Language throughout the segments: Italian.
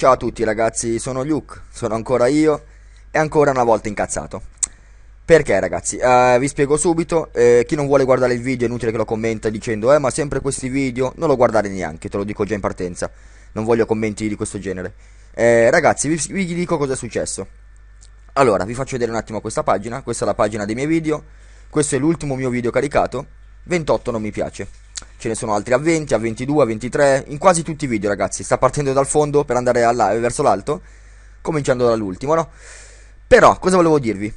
Ciao a tutti ragazzi, sono Luke, sono ancora io e ancora una volta incazzato. Perché ragazzi? Eh, vi spiego subito, eh, chi non vuole guardare il video è inutile che lo commenta dicendo eh ma sempre questi video non lo guardare neanche, te lo dico già in partenza, non voglio commenti di questo genere. Eh, ragazzi vi, vi dico cosa è successo. Allora vi faccio vedere un attimo questa pagina, questa è la pagina dei miei video, questo è l'ultimo mio video caricato, 28 non mi piace ce ne sono altri a 20, a 22, a 23, in quasi tutti i video ragazzi, sta partendo dal fondo per andare alla, verso l'alto, cominciando dall'ultimo, no? Però, cosa volevo dirvi?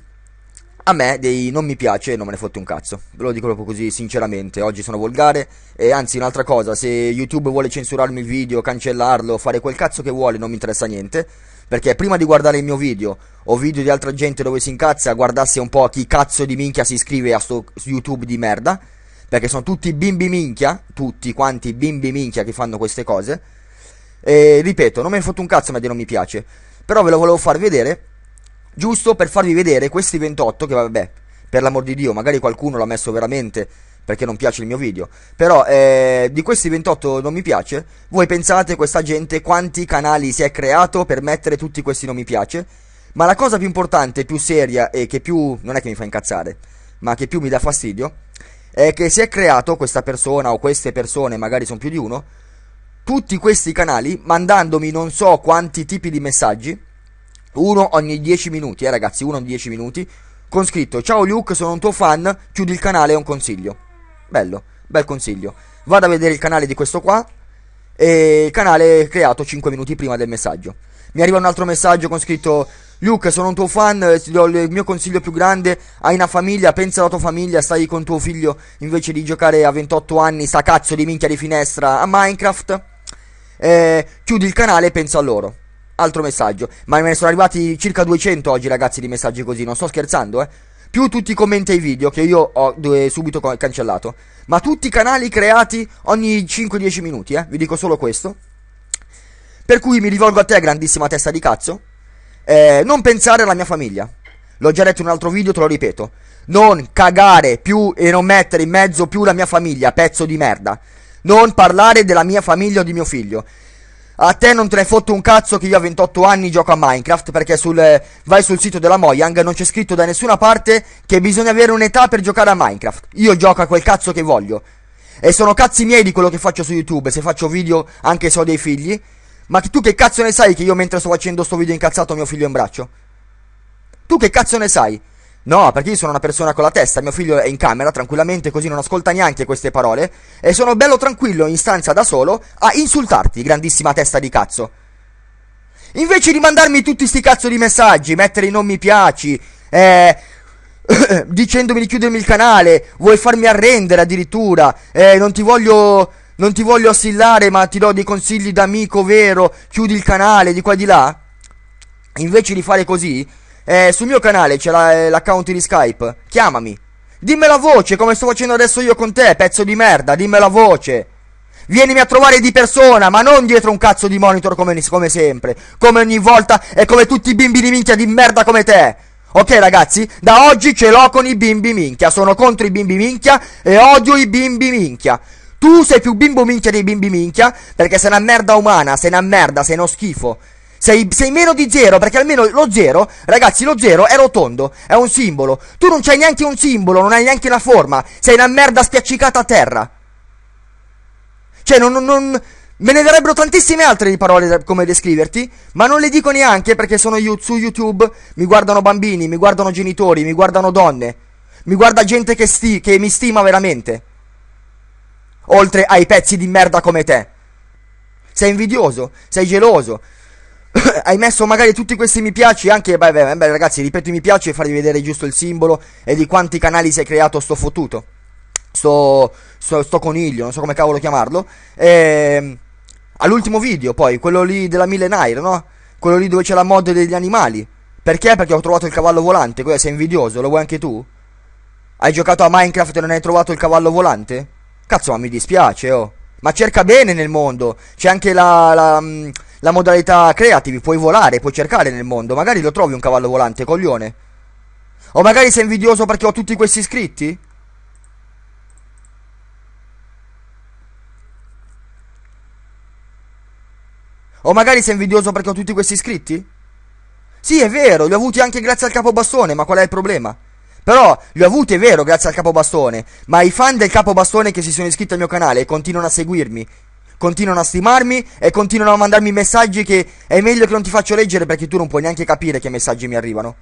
A me dei non mi piace non me ne fotte un cazzo, ve lo dico proprio così sinceramente, oggi sono volgare e anzi un'altra cosa, se YouTube vuole censurarmi il video, cancellarlo, fare quel cazzo che vuole non mi interessa niente, perché prima di guardare il mio video o video di altra gente dove si incazza guardasse un po' chi cazzo di minchia si iscrive a sto YouTube di merda perché sono tutti bimbi minchia, tutti quanti bimbi minchia che fanno queste cose. E ripeto, non me ne fotto un cazzo, ma non mi piace. Però ve lo volevo far vedere, giusto per farvi vedere questi 28 che vabbè, per l'amor di Dio, magari qualcuno l'ha messo veramente perché non piace il mio video. Però eh, di questi 28 non mi piace, voi pensate questa gente quanti canali si è creato per mettere tutti questi non mi piace? Ma la cosa più importante, più seria e che più non è che mi fa incazzare, ma che più mi dà fastidio è che si è creato questa persona o queste persone, magari sono più di uno, tutti questi canali mandandomi non so quanti tipi di messaggi, uno ogni 10 minuti, eh ragazzi, uno ogni 10 minuti, con scritto ciao Luke, sono un tuo fan, chiudi il canale, è un consiglio. Bello, bel consiglio. Vado a vedere il canale di questo qua, e il canale creato 5 minuti prima del messaggio. Mi arriva un altro messaggio con scritto Luke, sono un tuo fan, eh, ti do il mio consiglio più grande, hai una famiglia, pensa alla tua famiglia, stai con tuo figlio invece di giocare a 28 anni, sta cazzo di minchia di finestra a Minecraft. Eh, chiudi il canale e pensa a loro. Altro messaggio, ma me ne sono arrivati circa 200 oggi ragazzi di messaggi così, non sto scherzando eh. Più tutti i commenti ai video che io ho subito cancellato. Ma tutti i canali creati ogni 5-10 minuti eh, vi dico solo questo. Per cui mi rivolgo a te grandissima testa di cazzo eh, non pensare alla mia famiglia. L'ho già detto in un altro video, te lo ripeto. Non cagare più e non mettere in mezzo più la mia famiglia, pezzo di merda. Non parlare della mia famiglia o di mio figlio. A te non te ne fotto un cazzo che io a 28 anni gioco a Minecraft perché sul, vai sul sito della Mojang non c'è scritto da nessuna parte che bisogna avere un'età per giocare a Minecraft. Io gioco a quel cazzo che voglio. E sono cazzi miei di quello che faccio su YouTube, se faccio video anche se ho dei figli. Ma tu che cazzo ne sai che io mentre sto facendo sto video incazzato ho mio figlio in braccio? Tu che cazzo ne sai? No, perché io sono una persona con la testa, mio figlio è in camera tranquillamente così non ascolta neanche queste parole e sono bello tranquillo in stanza da solo a insultarti, grandissima testa di cazzo. Invece di mandarmi tutti sti cazzo di messaggi, mettere i non mi piaci, eh, dicendomi di chiudermi il canale, vuoi farmi arrendere addirittura, eh, non ti voglio non ti voglio assillare, ma ti do dei consigli d'amico vero. Chiudi il canale di qua e di là. Invece di fare così, eh, sul mio canale c'è la, eh, l'account di Skype. Chiamami. Dimmelo a voce, come sto facendo adesso io con te, pezzo di merda. Dimmelo a voce. Vienimi a trovare di persona, ma non dietro un cazzo di monitor come, come sempre. Come ogni volta e come tutti i bimbi di minchia di merda come te. Ok ragazzi, da oggi ce l'ho con i bimbi minchia, sono contro i bimbi minchia e odio i bimbi minchia. Tu sei più bimbo minchia dei bimbi minchia, perché sei una merda umana, sei una merda, sei uno schifo. Sei, sei, meno di zero, perché almeno lo zero, ragazzi, lo zero è rotondo, è un simbolo. Tu non c'hai neanche un simbolo, non hai neanche una forma, sei una merda spiaccicata a terra. Cioè, non, non, non... Me ne darebbero tantissime altre di parole da, come descriverti, ma non le dico neanche perché sono io, su YouTube, mi guardano bambini, mi guardano genitori, mi guardano donne, mi guarda gente che, sti, che mi stima veramente oltre ai pezzi di merda come te. Sei invidioso, sei geloso. Hai messo magari tutti questi mi piace anche, beh, beh, beh, ragazzi, ripeto mi piace e farvi vedere giusto il simbolo e di quanti canali si è creato sto fottuto. Sto, sto, sto coniglio, non so come cavolo chiamarlo. E, ehm, all'ultimo video poi, quello lì della Millenaire, no? Quello lì dove c'è la mod degli animali. Perché? Perché ho trovato il cavallo volante, quello sei invidioso, lo vuoi anche tu? Hai giocato a Minecraft e non hai trovato il cavallo volante? Cazzo, ma mi dispiace, oh. Ma cerca bene nel mondo. C'è anche la, la, mm, la modalità creative. Puoi volare, puoi cercare nel mondo. Magari lo trovi un cavallo volante, coglione. O magari sei invidioso perché ho tutti questi iscritti? O magari sei invidioso perché ho tutti questi iscritti? Sì, è vero, li ho avuti anche grazie al capobastone, ma qual è il problema? Però li ho avuti, è vero, grazie al capo bastone. Ma i fan del capo bastone che si sono iscritti al mio canale e continuano a seguirmi, continuano a stimarmi e continuano a mandarmi messaggi che è meglio che non ti faccio leggere perché tu non puoi neanche capire che messaggi mi arrivano.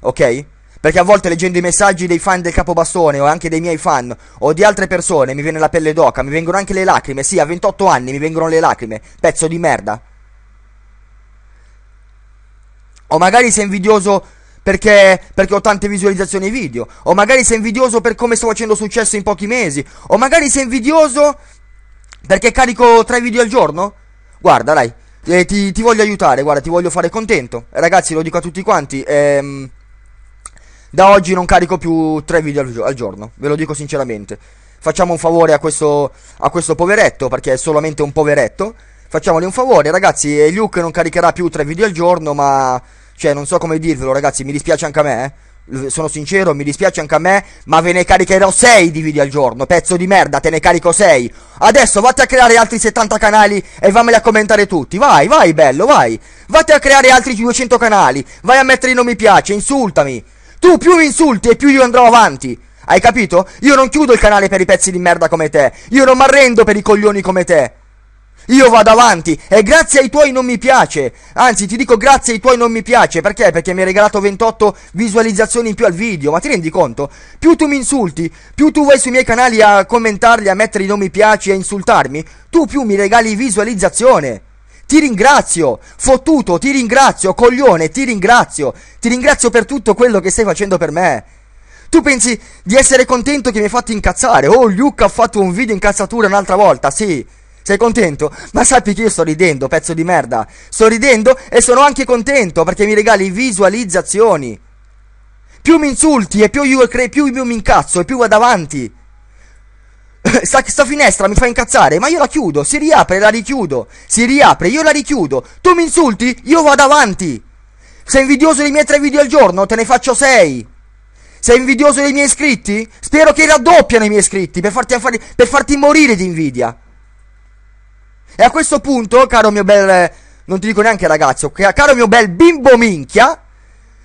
Ok? Perché a volte leggendo i messaggi dei fan del capo bastone o anche dei miei fan o di altre persone mi viene la pelle d'oca, mi vengono anche le lacrime. Sì, a 28 anni mi vengono le lacrime. Pezzo di merda. O magari sei invidioso perché, perché ho tante visualizzazioni video, o magari sei invidioso per come sto facendo successo in pochi mesi, o magari sei invidioso perché carico tre video al giorno. Guarda, dai, eh, ti, ti, voglio aiutare, guarda, ti voglio fare contento. Ragazzi, lo dico a tutti quanti. Ehm, da oggi non carico più tre video al, al, giorno, ve lo dico sinceramente. Facciamo un favore a questo, a questo poveretto, perché è solamente un poveretto. Facciamogli un favore, ragazzi. Eh, Luke non caricherà più tre video al giorno, ma cioè, non so come dirvelo, ragazzi, mi dispiace anche a me, eh sono sincero, mi dispiace anche a me, ma ve ne caricherò 6 di video al giorno, pezzo di merda, te ne carico 6. Adesso vatti a creare altri 70 canali e fammeli a commentare tutti, vai, vai, bello, vai. Vatti a creare altri 200 canali, vai a mettere i non mi piace, insultami. Tu più mi insulti e più io andrò avanti. Hai capito? Io non chiudo il canale per i pezzi di merda come te, io non m'arrendo per i coglioni come te. Io vado avanti e grazie ai tuoi non mi piace. Anzi, ti dico grazie ai tuoi non mi piace. Perché? Perché mi hai regalato 28 visualizzazioni in più al video. Ma ti rendi conto? Più tu mi insulti, più tu vai sui miei canali a commentarli, a mettere i non mi piace, a insultarmi, tu più mi regali visualizzazione. Ti ringrazio, fottuto, ti ringrazio, coglione, ti ringrazio. Ti ringrazio per tutto quello che stai facendo per me. Tu pensi di essere contento che mi hai fatto incazzare? Oh, Luca ha fatto un video incazzatura un'altra volta, sì. Sei contento? Ma sappi che io sto ridendo, pezzo di merda. Sto ridendo e sono anche contento perché mi regali visualizzazioni. Più mi insulti e più io, cre- più io mi incazzo e più vado avanti. sta, sta finestra mi fa incazzare, ma io la chiudo, si riapre, la richiudo. Si riapre, io la richiudo. Tu mi insulti, io vado avanti. Sei invidioso dei miei tre video al giorno, te ne faccio sei. Sei invidioso dei miei iscritti? Spero che raddoppiano i miei iscritti per farti, per farti morire di invidia. E a questo punto, caro mio bel... Non ti dico neanche ragazzo, caro mio bel bimbo minchia,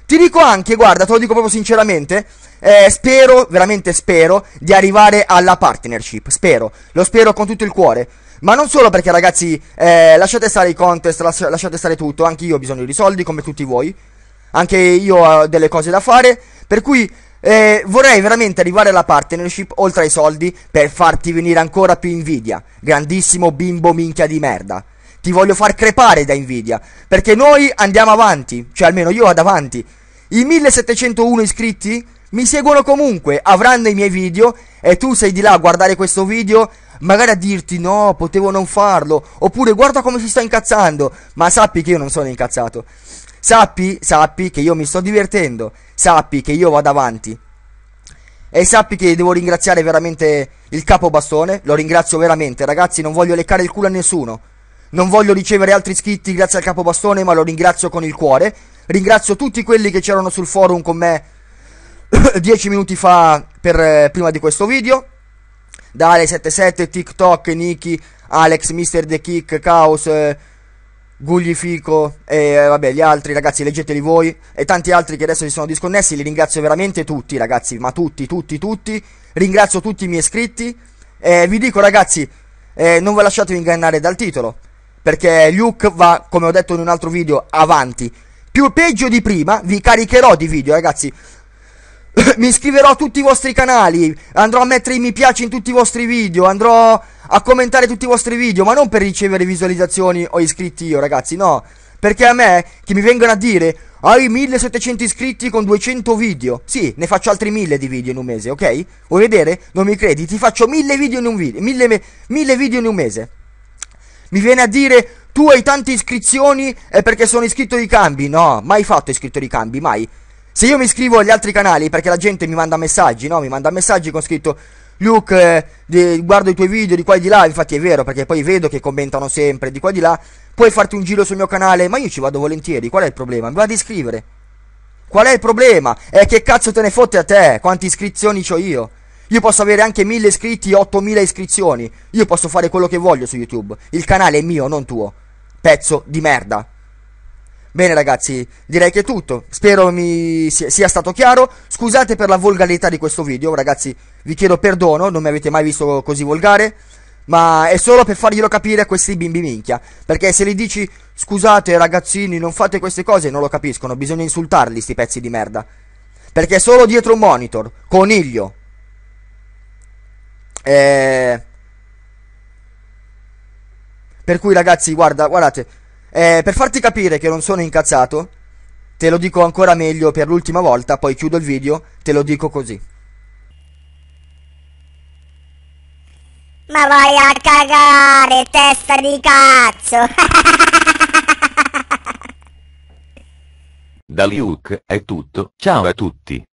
ti dico anche, guarda, te lo dico proprio sinceramente, eh, spero, veramente spero, di arrivare alla partnership. Spero, lo spero con tutto il cuore. Ma non solo perché, ragazzi, eh, lasciate stare i contest, las- lasciate stare tutto. Anche io ho bisogno di soldi, come tutti voi. Anche io ho delle cose da fare. Per cui eh, vorrei veramente arrivare alla partnership oltre ai soldi per farti venire ancora più invidia. Grandissimo bimbo minchia di merda. Ti voglio far crepare da invidia. Perché noi andiamo avanti. Cioè almeno io vado avanti. I 1701 iscritti mi seguono comunque, avranno i miei video e tu sei di là a guardare questo video magari a dirti no, potevo non farlo, oppure guarda come si sta incazzando, ma sappi che io non sono incazzato. Sappi, sappi che io mi sto divertendo, sappi che io vado avanti. E sappi che devo ringraziare veramente il capo bastone, lo ringrazio veramente, ragazzi, non voglio leccare il culo a nessuno. Non voglio ricevere altri iscritti grazie al capo bastone, ma lo ringrazio con il cuore. Ringrazio tutti quelli che c'erano sul forum con me dieci minuti fa per, eh, prima di questo video. Dale77, TikTok, Niki, Alex, Mr. The Kick, Chaos, eh, Guglifico e eh, vabbè gli altri ragazzi leggeteli voi e tanti altri che adesso si sono disconnessi, li ringrazio veramente tutti ragazzi, ma tutti, tutti, tutti, ringrazio tutti i miei iscritti e vi dico ragazzi, eh, non vi lasciatevi ingannare dal titolo, perché Luke va, come ho detto in un altro video, avanti. Più peggio di prima, vi caricherò di video ragazzi, mi iscriverò a tutti i vostri canali, andrò a mettere i mi piace in tutti i vostri video, andrò a commentare tutti i vostri video, ma non per ricevere visualizzazioni o iscritti io, ragazzi, no. Perché a me, che mi vengono a dire, hai 1700 iscritti con 200 video. Sì, ne faccio altri 1000 di video in un mese, ok? Vuoi vedere? Non mi credi? Ti faccio 1000 video in un video, 1000, 1000 video in un mese. Mi viene a dire, tu hai tante iscrizioni è perché sono iscritto di cambi. No, mai fatto iscritto di cambi, mai. Se io mi iscrivo agli altri canali, perché la gente mi manda messaggi, no? Mi manda messaggi con scritto Luke, eh, di, guardo i tuoi video di qua e di là, infatti è vero, perché poi vedo che commentano sempre di qua e di là. Puoi farti un giro sul mio canale, ma io ci vado volentieri, qual è il problema? Mi vado ad iscrivere. Qual è il problema? È eh, che cazzo te ne fotte a te? Quante iscrizioni ho io? Io posso avere anche 1000 iscritti, 8000 iscrizioni. Io posso fare quello che voglio su YouTube. Il canale è mio, non tuo. Pezzo di merda. Bene ragazzi, direi che è tutto, spero mi sia stato chiaro, scusate per la volgarità di questo video, ragazzi vi chiedo perdono, non mi avete mai visto così volgare, ma è solo per farglielo capire a questi bimbi minchia, perché se li dici scusate ragazzini non fate queste cose non lo capiscono, bisogna insultarli sti pezzi di merda, perché è solo dietro un monitor, coniglio. Eh... Per cui ragazzi guarda, guardate, eh, per farti capire che non sono incazzato, te lo dico ancora meglio per l'ultima volta, poi chiudo il video, te lo dico così. Ma vai a cagare, testa di cazzo! da Luke è tutto, ciao a tutti!